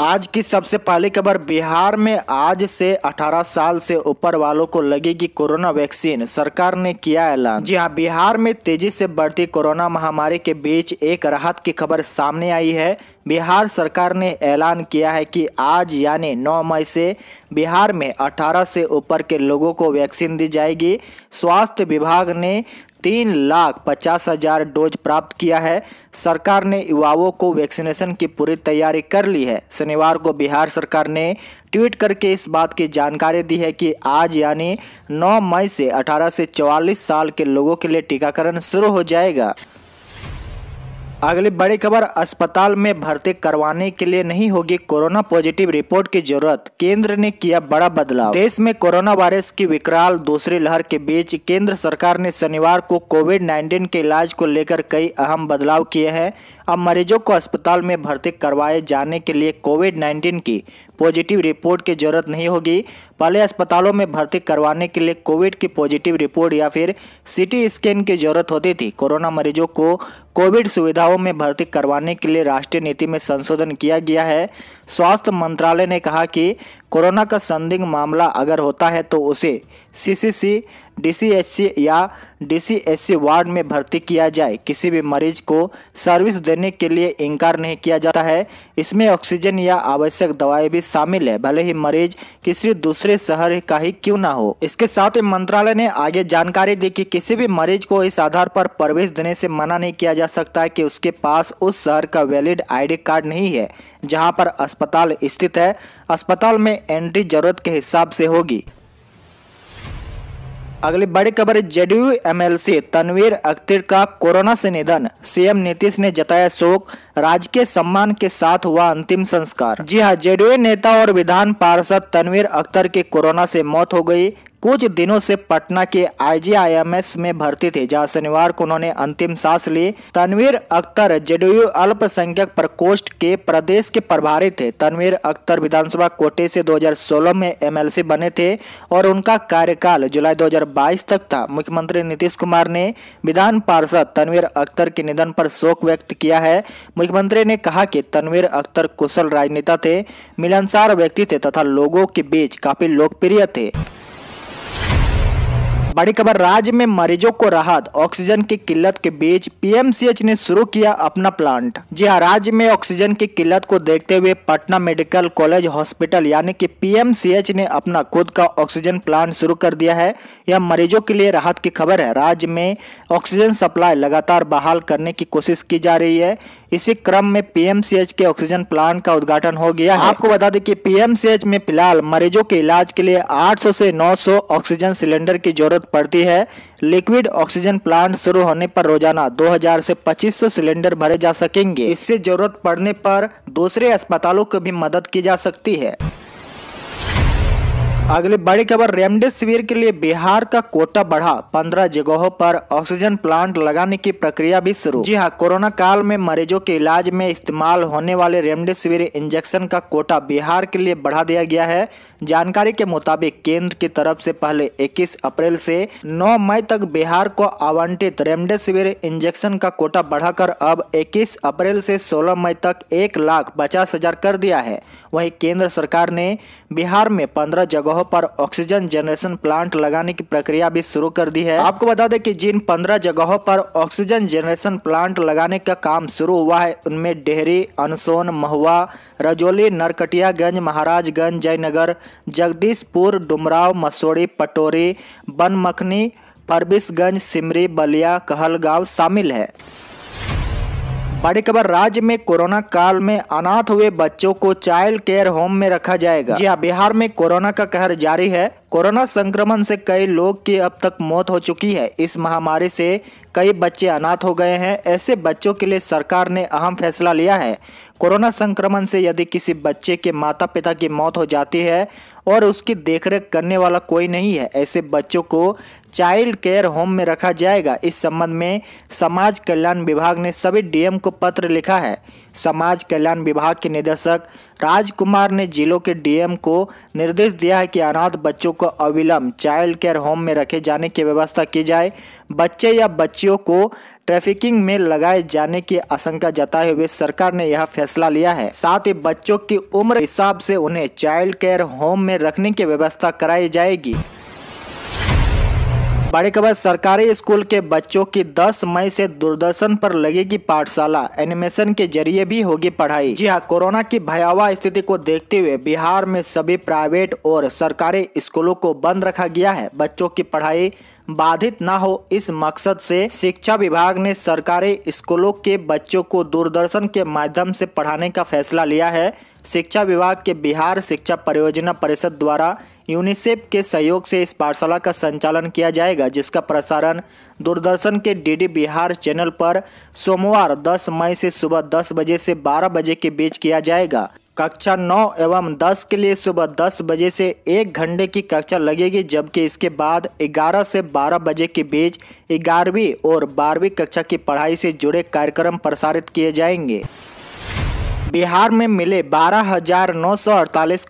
आज की सबसे पहली खबर बिहार में आज से 18 साल से ऊपर वालों को लगेगी कोरोना वैक्सीन सरकार ने किया ऐलान जी हाँ बिहार में तेजी से बढ़ती कोरोना महामारी के बीच एक राहत की खबर सामने आई है बिहार सरकार ने ऐलान किया है कि आज यानी 9 मई से बिहार में 18 से ऊपर के लोगों को वैक्सीन दी जाएगी स्वास्थ्य विभाग ने तीन लाख पचास हजार डोज प्राप्त किया है सरकार ने युवाओं को वैक्सीनेशन की पूरी तैयारी कर ली है शनिवार को बिहार सरकार ने ट्वीट करके इस बात की जानकारी दी है कि आज यानी 9 मई से 18 से 44 साल के लोगों के लिए टीकाकरण शुरू हो जाएगा अगली बड़ी खबर अस्पताल में भर्ती करवाने के लिए नहीं होगी कोरोना पॉजिटिव रिपोर्ट की जरूरत केंद्र ने किया बड़ा बदलाव देश में कोरोना वायरस की विकराल दूसरी लहर के बीच केंद्र सरकार ने शनिवार को कोविड 19 के इलाज को लेकर कई अहम बदलाव किए हैं अब मरीजों को अस्पताल में भर्ती करवाए जाने के लिए कोविड नाइन्टीन की पॉजिटिव रिपोर्ट की जरूरत नहीं होगी पहले अस्पतालों में भर्ती करवाने के लिए कोविड की पॉजिटिव रिपोर्ट या फिर सीटी स्कैन की जरूरत होती थी कोरोना मरीजों को कोविड सुविधाओं में भर्ती करवाने के लिए राष्ट्रीय नीति में संशोधन किया गया है स्वास्थ्य मंत्रालय ने कहा कि कोरोना का संदिग्ध मामला अगर होता है तो उसे सीसीसी डीसीएचसी या डीसीएचसी वार्ड में भर्ती किया जाए किसी भी मरीज को सर्विस देने के लिए इनकार नहीं किया जाता है इसमें ऑक्सीजन या आवश्यक दवाएं भी शामिल है भले ही मरीज किसी दूसरे शहर का ही क्यों ना हो इसके साथ ही मंत्रालय ने आगे जानकारी दी कि किसी भी मरीज को इस आधार पर प्रवेश देने से मना नहीं किया जा सकता है कि उसके पास उस शहर का वैलिड आईडी कार्ड नहीं है जहां पर अस्पताल स्थित है अस्पताल में एंट्री जरूरत के हिसाब से होगी अगली बड़ी खबर जेडीयू एमएलसी तनवीर अख्तर का कोरोना से निधन सीएम नीतीश ने जताया शोक राजकीय सम्मान के साथ हुआ अंतिम संस्कार जी हां जेडीयू नेता और विधान पार्षद तनवीर अख्तर की कोरोना से मौत हो गई कुछ दिनों से पटना के आईजीआईएमएस में भर्ती थे जहां शनिवार को उन्होंने अंतिम सांस ली तनवीर अख्तर जेडीयू अल्पसंख्यक प्रकोष्ठ के प्रदेश के प्रभारी थे तनवीर अख्तर विधानसभा कोटे से 2016 में एमएलसी बने थे और उनका कार्यकाल जुलाई 2022 तक था मुख्यमंत्री नीतीश कुमार ने विधान पार्षद तनवीर अख्तर के निधन पर शोक व्यक्त किया है मुख्यमंत्री ने कहा की तनवीर अख्तर कुशल राजनेता थे मिलनसार व्यक्ति थे तथा लोगों के बीच काफी लोकप्रिय थे बड़ी खबर राज्य में मरीजों को राहत ऑक्सीजन की किल्लत के बीच पीएमसीएच ने शुरू किया अपना प्लांट जी हाँ राज्य में ऑक्सीजन की किल्लत को देखते हुए पटना मेडिकल कॉलेज हॉस्पिटल यानी कि पीएमसीएच ने अपना खुद का ऑक्सीजन प्लांट शुरू कर दिया है यह मरीजों के लिए राहत की खबर है राज्य में ऑक्सीजन सप्लाई लगातार बहाल करने की कोशिश की जा रही है इसी क्रम में पीएमसीएच के ऑक्सीजन प्लांट का उद्घाटन हो गया है आपको बता दें कि पीएमसीएच में फिलहाल मरीजों के इलाज के लिए 800 से 900 ऑक्सीजन सिलेंडर की जरूरत पड़ती है लिक्विड ऑक्सीजन प्लांट शुरू होने पर रोजाना 2000 से 2500 सिलेंडर भरे जा सकेंगे इससे जरूरत पड़ने पर दूसरे अस्पतालों को भी मदद की जा सकती है अगली बड़ी खबर रेमडेसिविर के लिए बिहार का कोटा बढ़ा पंद्रह जगहों पर ऑक्सीजन प्लांट लगाने की प्रक्रिया भी शुरू जी हां कोरोना काल में मरीजों के इलाज में इस्तेमाल होने वाले रेमडेसिविर इंजेक्शन का कोटा बिहार के लिए बढ़ा दिया गया है जानकारी के मुताबिक केंद्र की तरफ से पहले 21 अप्रैल से 9 मई तक बिहार को आवंटित रेमडेसिविर इंजेक्शन का कोटा बढ़ाकर अब इक्कीस अप्रैल से सोलह मई तक एक लाख पचास हजार कर दिया है वही केंद्र सरकार ने बिहार में पंद्रह जगह जगह पर ऑक्सीजन जनरेशन प्लांट लगाने की प्रक्रिया भी शुरू कर दी है आपको बता दें कि जिन पंद्रह जगहों पर ऑक्सीजन जनरेशन प्लांट लगाने का काम शुरू हुआ है उनमें डेहरी अनसोन महुआ रजौली नरकटियागंज महाराजगंज जयनगर जगदीशपुर डुमराव मसौड़ी पटोरी बनमखनी परबिसगंज सिमरी बलिया कहलगांव शामिल है बड़ी खबर राज्य में कोरोना काल में अनाथ हुए बच्चों को चाइल्ड केयर होम में रखा जाएगा जी हाँ बिहार में कोरोना का कहर जारी है कोरोना संक्रमण से कई लोग की अब तक मौत हो चुकी है इस महामारी से कई बच्चे अनाथ हो गए हैं ऐसे बच्चों के लिए सरकार ने अहम फैसला लिया है कोरोना संक्रमण से यदि किसी बच्चे के माता पिता की मौत हो जाती है और उसकी देखरेख करने वाला कोई नहीं है ऐसे बच्चों को चाइल्ड केयर होम में रखा जाएगा इस संबंध में समाज कल्याण विभाग ने सभी डीएम को पत्र लिखा है समाज कल्याण विभाग के निदेशक राजकुमार ने जिलों के डीएम को निर्देश दिया है कि अनाथ बच्चों को अविलंब चाइल्ड केयर होम में रखे जाने की व्यवस्था की जाए बच्चे या बच्चियों को ट्रैफिकिंग में लगाए जाने की आशंका जताए हुए सरकार ने यह फैसला लिया है साथ ही बच्चों की उम्र हिसाब से उन्हें चाइल्ड केयर होम में रखने की व्यवस्था कराई जाएगी बड़ी खबर सरकारी स्कूल के बच्चों की 10 मई से दूरदर्शन पर लगेगी पाठशाला एनिमेशन के जरिए भी होगी पढ़ाई जी हाँ कोरोना की भयावह स्थिति को देखते हुए बिहार में सभी प्राइवेट और सरकारी स्कूलों को बंद रखा गया है बच्चों की पढ़ाई बाधित ना हो इस मकसद से शिक्षा विभाग ने सरकारी स्कूलों के बच्चों को दूरदर्शन के माध्यम से पढ़ाने का फैसला लिया है शिक्षा विभाग के बिहार शिक्षा परियोजना परिषद द्वारा यूनिसेफ के सहयोग से इस पाठशाला का संचालन किया जाएगा जिसका प्रसारण दूरदर्शन के डीडी बिहार चैनल पर सोमवार 10 मई से सुबह 10 बजे से 12 बजे के बीच किया जाएगा कक्षा नौ एवं दस के लिए सुबह दस बजे से एक घंटे की कक्षा लगेगी जबकि इसके बाद ग्यारह से बारह बजे के बीच ग्यारहवीं और बारहवीं कक्षा की पढ़ाई से जुड़े कार्यक्रम प्रसारित किए जाएंगे बिहार में मिले बारह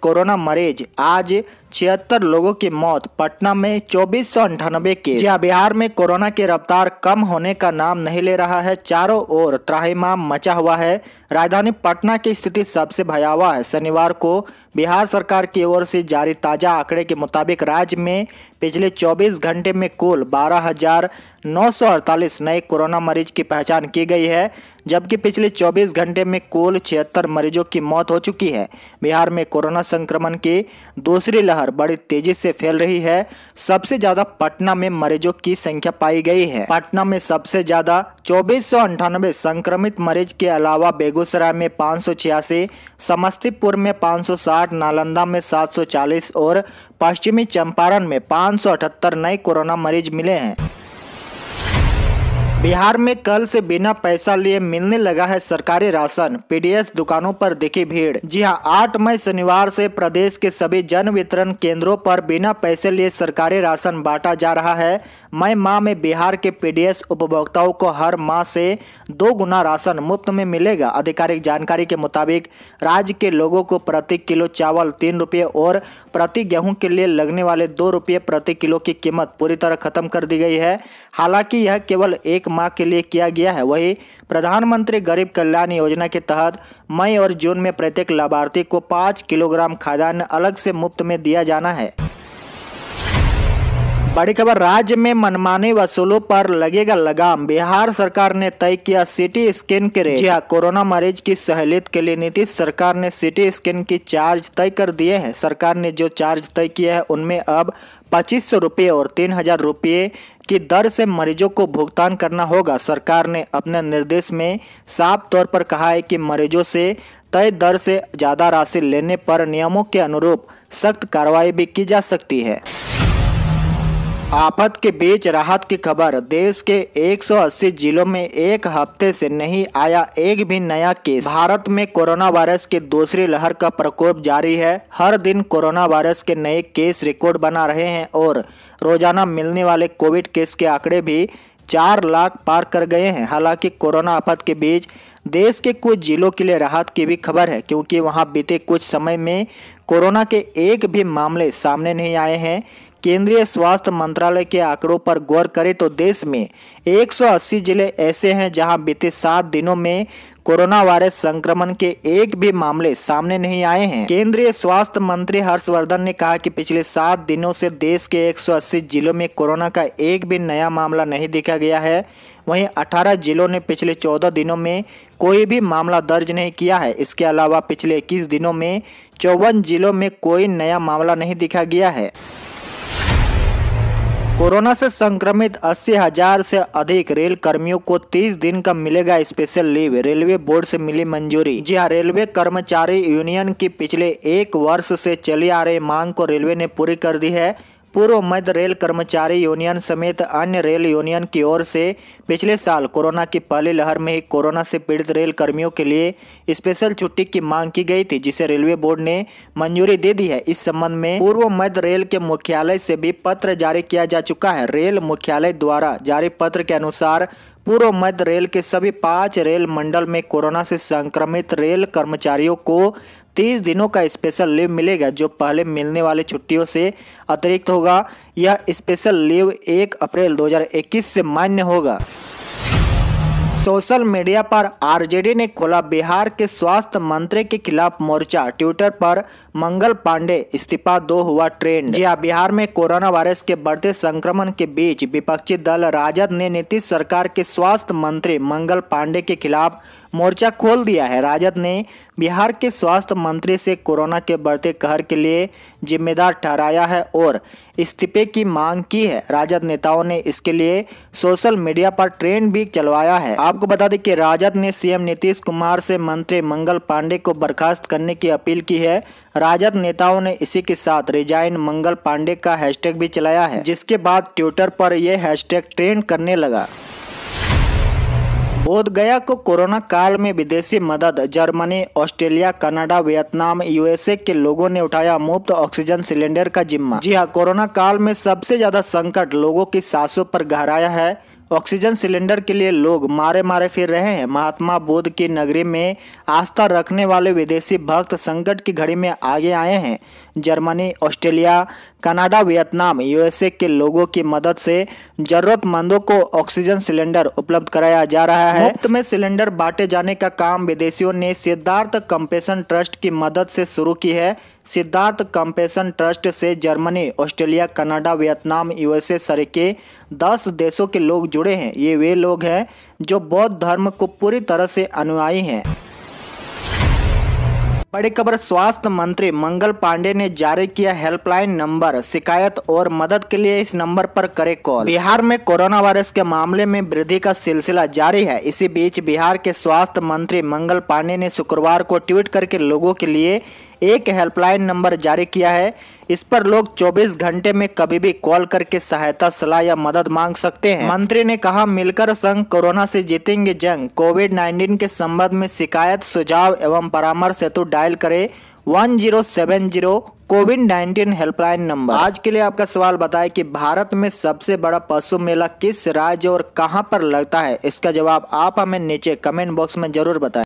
कोरोना मरीज आज छिहत्तर लोगों की मौत पटना में चौबीस सौ अंठानबे केस जी हाँ, बिहार में कोरोना की रफ्तार कम होने का नाम नहीं ले रहा है चारों ओर त्राहिमाम मचा हुआ है राजधानी पटना की स्थिति सबसे भयावह है शनिवार को बिहार सरकार की ओर से जारी ताजा आंकड़े के मुताबिक राज्य में पिछले 24 घंटे में कुल बारह नए कोरोना मरीज की पहचान की गई है जबकि पिछले 24 घंटे में कुल छिहत्तर मरीजों की मौत हो चुकी है बिहार में कोरोना संक्रमण की दूसरी लहर लहर बड़ी तेजी से फैल रही है सबसे ज्यादा पटना में मरीजों की संख्या पाई गई है पटना में सबसे ज्यादा चौबीस संक्रमित मरीज के अलावा बेगूसराय में पाँच समस्तीपुर में 560, नालंदा में 740 और पश्चिमी चंपारण में पाँच नए कोरोना मरीज मिले हैं बिहार में कल से बिना पैसा लिए मिलने लगा है सरकारी राशन पीडीएस दुकानों पर दिखी भीड़ जी हां आठ मई शनिवार से प्रदेश के सभी जन वितरण केंद्रों पर बिना पैसे लिए सरकारी राशन बांटा जा रहा है मई माह में बिहार के पीडीएस उपभोक्ताओं को हर माह से दो गुना राशन मुफ्त में मिलेगा आधिकारिक जानकारी के मुताबिक राज्य के लोगों को प्रति किलो चावल तीन और प्रति गेहूँ के लिए लगने वाले दो प्रति किलो की कीमत पूरी तरह खत्म कर दी गई है हालांकि यह केवल एक माह के लिए किया गया है वही प्रधानमंत्री गरीब कल्याण योजना के तहत मई और जून में प्रत्येक लाभार्थी को पाँच किलोग्राम खाद्यान्न अलग से मुफ्त में दिया जाना है बड़ी खबर राज्य में मनमाने वसूलों पर लगेगा लगाम बिहार सरकार ने तय किया सिटी स्कैन के रेट जी हाँ, कोरोना मरीज की सहूलियत के लिए नीतीश सरकार ने सिटी स्कैन की चार्ज तय कर दिए हैं सरकार ने जो चार्ज तय किया है उनमें अब पच्चीस सौ रुपये और तीन हजार रुपये की दर से मरीजों को भुगतान करना होगा सरकार ने अपने निर्देश में साफ तौर पर कहा है कि मरीजों से तय दर से ज़्यादा राशि लेने पर नियमों के अनुरूप सख्त कार्रवाई भी की जा सकती है आफत के बीच राहत की खबर देश के 180 जिलों में एक हफ्ते से नहीं आया एक भी नया केस भारत में कोरोना वायरस की दूसरी लहर का प्रकोप जारी है हर दिन कोरोना वायरस के नए केस रिकॉर्ड बना रहे हैं और रोजाना मिलने वाले कोविड केस के आंकड़े भी चार लाख पार कर गए हैं हालांकि कोरोना आफत के बीच देश के कुछ जिलों के लिए राहत की भी खबर है क्योंकि वहां बीते कुछ समय में कोरोना के एक भी मामले सामने नहीं आए हैं केंद्रीय स्वास्थ्य मंत्रालय के आंकड़ों पर गौर करें तो देश में 180 जिले ऐसे हैं जहां बीते सात दिनों में कोरोना वायरस संक्रमण के एक भी मामले सामने नहीं आए हैं केंद्रीय स्वास्थ्य मंत्री हर्षवर्धन ने कहा कि पिछले सात दिनों से देश के 180 जिलों में कोरोना का एक भी नया मामला नहीं देखा गया है वहीं 18 जिलों ने पिछले 14 दिनों में कोई भी मामला दर्ज नहीं किया है इसके अलावा पिछले इक्कीस दिनों में चौवन जिलों में कोई नया मामला नहीं दिखा गया है कोरोना से संक्रमित अस्सी हजार से अधिक रेल कर्मियों को 30 दिन का मिलेगा स्पेशल लीव रेलवे बोर्ड से मिली मंजूरी जी हां रेलवे कर्मचारी यूनियन की पिछले एक वर्ष से चली आ रही मांग को रेलवे ने पूरी कर दी है पूर्व मध्य रेल कर्मचारी यूनियन समेत अन्य रेल यूनियन की ओर से पिछले साल कोरोना की पहली लहर में ही कोरोना से पीड़ित रेल कर्मियों के लिए स्पेशल छुट्टी की मांग की गई थी जिसे रेलवे बोर्ड ने मंजूरी दे दी है इस संबंध में पूर्व मध्य रेल के मुख्यालय से भी पत्र जारी किया जा चुका है रेल मुख्यालय द्वारा जारी पत्र के अनुसार पूर्व मध्य रेल के सभी पाँच रेल मंडल में कोरोना से संक्रमित रेल कर्मचारियों को तीस दिनों का स्पेशल लीव मिलेगा जो पहले मिलने वाले छुट्टियों से अतिरिक्त होगा यह स्पेशल लीव एक अप्रैल 2021 से मान्य होगा सोशल मीडिया पर आरजेडी ने खोला बिहार के स्वास्थ्य मंत्री के खिलाफ मोर्चा ट्विटर पर मंगल पांडे इस्तीफा दो हुआ ट्रेंड जी हाँ बिहार में कोरोना वायरस के बढ़ते संक्रमण के बीच विपक्षी दल राजद ने नीतीश सरकार के स्वास्थ्य मंत्री मंगल पांडे के खिलाफ मोर्चा खोल दिया है राजद ने बिहार के स्वास्थ्य मंत्री से कोरोना के बढ़ते कहर के लिए जिम्मेदार ठहराया है और इस्तीफे की मांग की है राजद नेताओं ने इसके लिए सोशल मीडिया पर ट्रेंड भी चलवाया है आपको बता दें कि राजद ने सीएम नीतीश कुमार से मंत्री मंगल पांडे को बर्खास्त करने की अपील की है राजद नेताओं ने इसी के साथ रिजाइन मंगल पांडे का हैशटैग भी चलाया है जिसके बाद ट्विटर पर यह हैशटैग ट्रेंड करने लगा बोधगया को कोरोना काल में विदेशी मदद Germany Australia Canada Vietnam USA के लोगों ने उठाया मुफ्त ऑक्सीजन सिलेंडर का जिम्मा जी हाँ कोरोना काल में सबसे ज्यादा संकट लोगों की सांसों पर गहराया है ऑक्सीजन सिलेंडर के लिए लोग मारे मारे फिर रहे हैं महात्मा बोध की नगरी में आस्था रखने वाले विदेशी भक्त संकट की घड़ी में आगे आए हैं Germany Australia Canada Vietnam USA के लोगों की मदद से जरूरतमंदों को ऑक्सीजन सिलेंडर उपलब्ध कराया जा रहा है मुफ्त में सिलेंडर बांटे जाने का काम विदेशियों ने सिद्धार्थ कंपेशन ट्रस्ट की मदद से शुरू की है सिद्धार्थ कंपेशन ट्रस्ट से Germany Australia Canada Vietnam USA के दस देशों के लोग जुड़े हैं ये वे लोग हैं जो बौद्ध धर्म को पूरी तरह से अनुयायी हैं बड़ी खबर स्वास्थ्य मंत्री मंगल पांडे ने जारी किया हेल्पलाइन नंबर शिकायत और मदद के लिए इस नंबर पर करें कॉल बिहार में कोरोना वायरस के मामले में वृद्धि का सिलसिला जारी है इसी बीच बिहार के स्वास्थ्य मंत्री मंगल पांडे ने शुक्रवार को ट्वीट करके लोगों के लिए एक हेल्पलाइन नंबर जारी किया है इस पर लोग 24 घंटे में कभी भी कॉल करके सहायता सलाह या मदद मांग सकते हैं मंत्री ने कहा मिलकर संघ कोरोना से जीतेंगे जंग कोविड 19 के संबंध में शिकायत सुझाव एवं परामर्श हेतु डायल करें one zero seven zero COVID nineteen helpline number आज के लिए आपका सवाल बताएं कि भारत में सबसे बड़ा पशु मेला किस राज्य और कहां पर लगता है इसका जवाब आप हमें नीचे कमेंट बॉक्स में जरूर बताएं